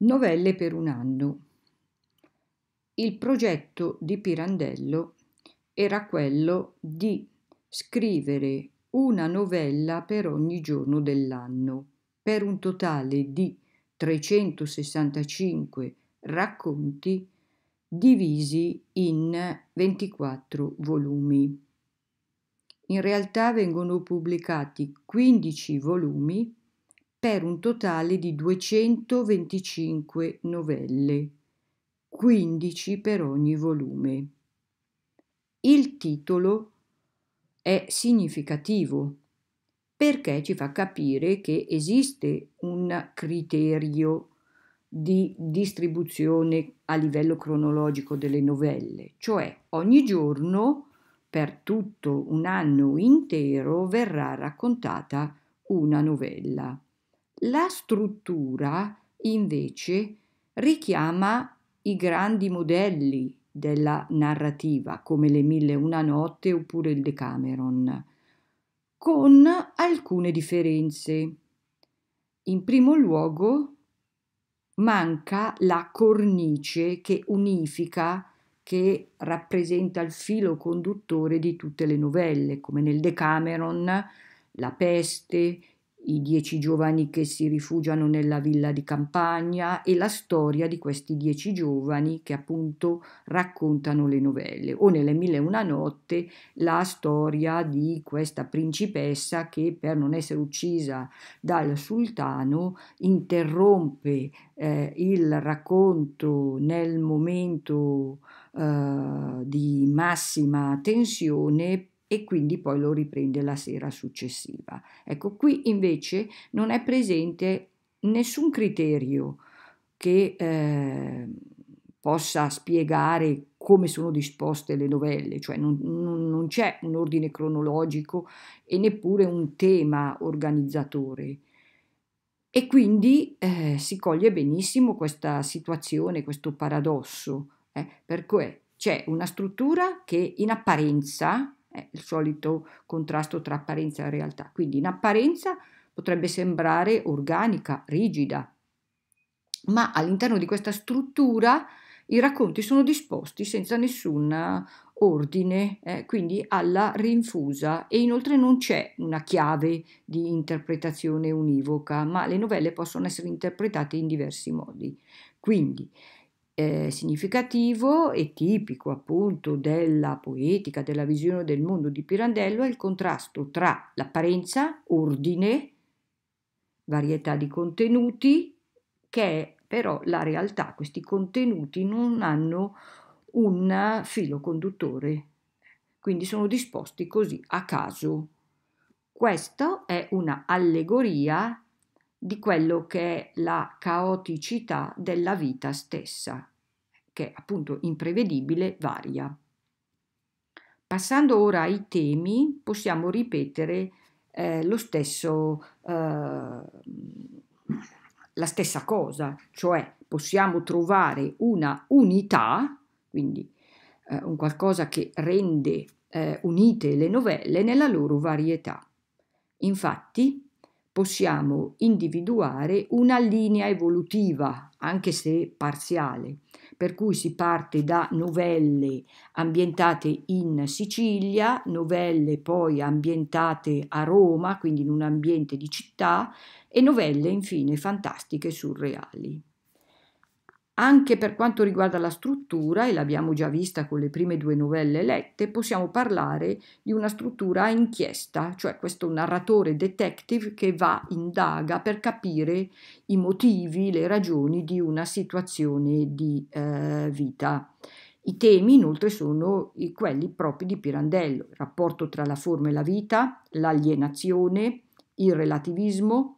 Novelle per un anno. Il progetto di Pirandello era quello di scrivere una novella per ogni giorno dell'anno, per un totale di 365 racconti divisi in 24 volumi. In realtà vengono pubblicati 15 volumi per un totale di 225 novelle, 15 per ogni volume. Il titolo è significativo perché ci fa capire che esiste un criterio di distribuzione a livello cronologico delle novelle, cioè ogni giorno per tutto un anno intero verrà raccontata una novella. La struttura, invece, richiama i grandi modelli della narrativa, come le Mille e una notte oppure il Decameron, con alcune differenze. In primo luogo, manca la cornice che unifica, che rappresenta il filo conduttore di tutte le novelle, come nel Decameron, la peste, i dieci giovani che si rifugiano nella villa di campagna e la storia di questi dieci giovani che appunto raccontano le novelle o nelle mille e una notte la storia di questa principessa che per non essere uccisa dal sultano interrompe eh, il racconto nel momento eh, di massima tensione e quindi poi lo riprende la sera successiva. Ecco, qui invece non è presente nessun criterio che eh, possa spiegare come sono disposte le novelle, cioè non, non, c'è un ordine cronologico e neppure un tema organizzatore. E quindi eh, si coglie benissimo questa situazione, questo paradosso, eh, per cui c'è una struttura che in apparenza è il solito contrasto tra apparenza e realtà. Quindi in apparenza potrebbe sembrare organica, rigida, ma all'interno di questa struttura i racconti sono disposti senza nessun ordine, eh, quindi alla rinfusa e inoltre non c'è una chiave di interpretazione univoca, ma le novelle possono essere interpretate in diversi modi. Quindi eh, significativo e tipico appunto della poetica, della visione del mondo di Pirandello è il contrasto tra l'apparenza, ordine, varietà di contenuti, che è però la realtà, questi contenuti non hanno un filo conduttore, quindi sono disposti così a caso. Questa è una allegoria di quello che è la caoticità della vita stessa che è appunto imprevedibile, varia. Passando ora ai temi, possiamo ripetere eh, lo stesso, eh, la stessa cosa, cioè possiamo trovare una unità, quindi eh, un qualcosa che rende eh, unite le novelle nella loro varietà. Infatti possiamo individuare una linea evolutiva, anche se parziale, per cui si parte da novelle ambientate in Sicilia, novelle poi ambientate a Roma, quindi in un ambiente di città, e novelle infine fantastiche e surreali. Anche per quanto riguarda la struttura, e l'abbiamo già vista con le prime due novelle lette, possiamo parlare di una struttura a inchiesta, cioè questo narratore detective che va, indaga per capire i motivi, le ragioni di una situazione di eh, vita. I temi inoltre sono quelli propri di Pirandello, il rapporto tra la forma e la vita, l'alienazione, il relativismo,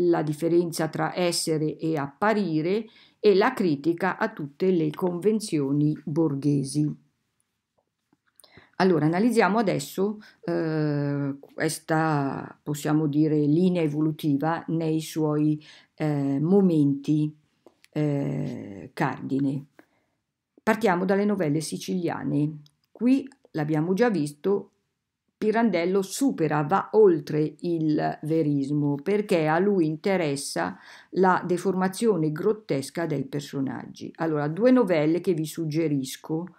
la differenza tra essere e apparire e la critica a tutte le convenzioni borghesi. Allora, analizziamo adesso eh, questa, possiamo dire, linea evolutiva nei suoi eh, momenti eh, cardine. Partiamo dalle novelle siciliane. Qui l'abbiamo già visto, Pirandello supera, va oltre il verismo perché a lui interessa la deformazione grottesca dei personaggi. Allora, due novelle che vi suggerisco,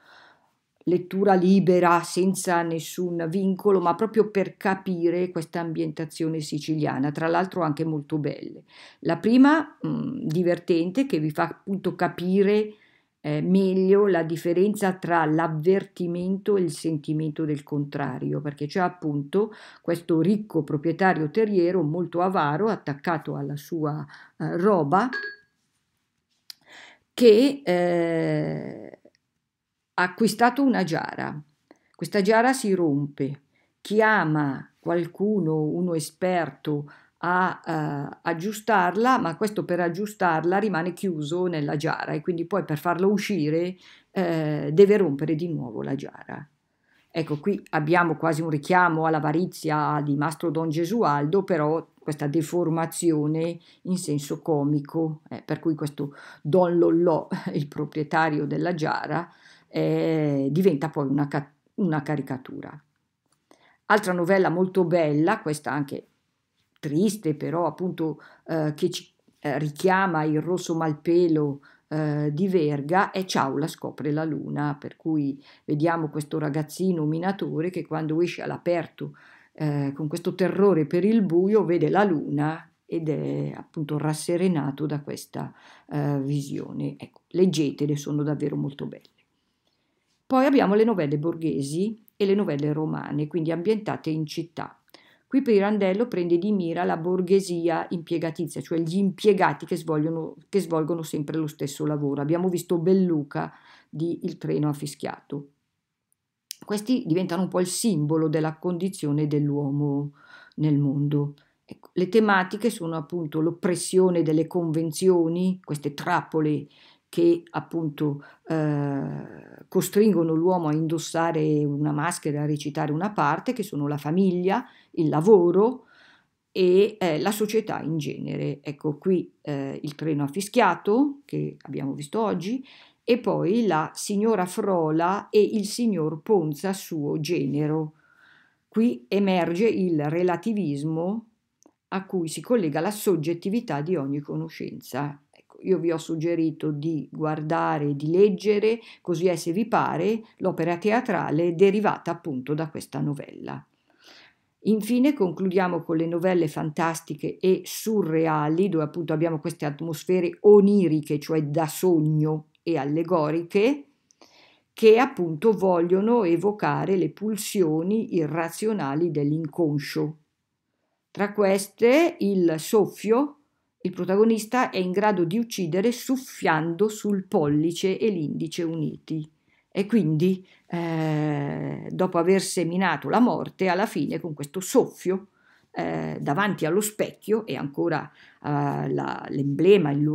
lettura libera, senza nessun vincolo, ma proprio per capire questa ambientazione siciliana, tra l'altro anche molto belle. La prima, mh, mm, divertente, che vi fa appunto capire eh, meglio la differenza tra l'avvertimento e il sentimento del contrario, perché c'è appunto questo ricco proprietario terriero molto avaro attaccato alla sua eh, roba che eh, ha acquistato una giara. Questa giara si rompe, chiama qualcuno, uno esperto, a eh, aggiustarla, ma questo per aggiustarla rimane chiuso nella giara e quindi poi per farlo uscire eh, deve rompere di nuovo la giara. Ecco, qui abbiamo quasi un richiamo all'avarizia di Mastro Don Gesualdo, però questa deformazione in senso comico, eh, per cui questo Don Lollò, il proprietario della giara, eh, diventa poi una, una caricatura. Altra novella molto bella, questa anche triste però appunto eh, che ci eh, richiama il rosso malpelo eh, di Verga e Ciaula scopre la luna, per cui vediamo questo ragazzino minatore che quando esce all'aperto eh, con questo terrore per il buio vede la luna ed è appunto rasserenato da questa eh, visione. Ecco, leggetele, sono davvero molto belle. Poi abbiamo le novelle borghesi e le novelle romane, quindi ambientate in città. Qui Pirandello prende di mira la borghesia impiegatizia, cioè gli impiegati che, svolgono, che svolgono sempre lo stesso lavoro. Abbiamo visto Belluca di Il treno ha fischiato. Questi diventano un po' il simbolo della condizione dell'uomo nel mondo. Ecco, le tematiche sono appunto l'oppressione delle convenzioni, queste trappole che appunto eh, costringono l'uomo a indossare una maschera, a recitare una parte, che sono la famiglia, il lavoro e eh, la società in genere. Ecco qui eh, il treno ha fischiato, che abbiamo visto oggi, e poi la signora Frola e il signor Ponza suo genero. Qui emerge il relativismo a cui si collega la soggettività di ogni conoscenza io vi ho suggerito di guardare, di leggere, così è se vi pare, l'opera teatrale derivata appunto da questa novella. Infine concludiamo con le novelle fantastiche e surreali, dove appunto abbiamo queste atmosfere oniriche, cioè da sogno e allegoriche, che appunto vogliono evocare le pulsioni irrazionali dell'inconscio. Tra queste il soffio, il protagonista è in grado di uccidere soffiando sul pollice e l'indice uniti e quindi eh, dopo aver seminato la morte alla fine con questo soffio eh, davanti allo specchio e ancora eh, la, l'emblema, il,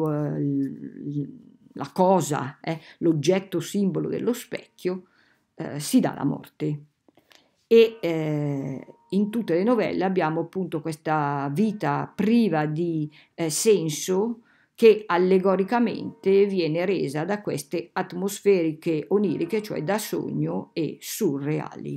la cosa, eh, l'oggetto simbolo dello specchio, eh, si dà la morte. E eh, in tutte le novelle abbiamo appunto questa vita priva di eh, senso che allegoricamente viene resa da queste atmosferiche oniriche, cioè da sogno e surreali.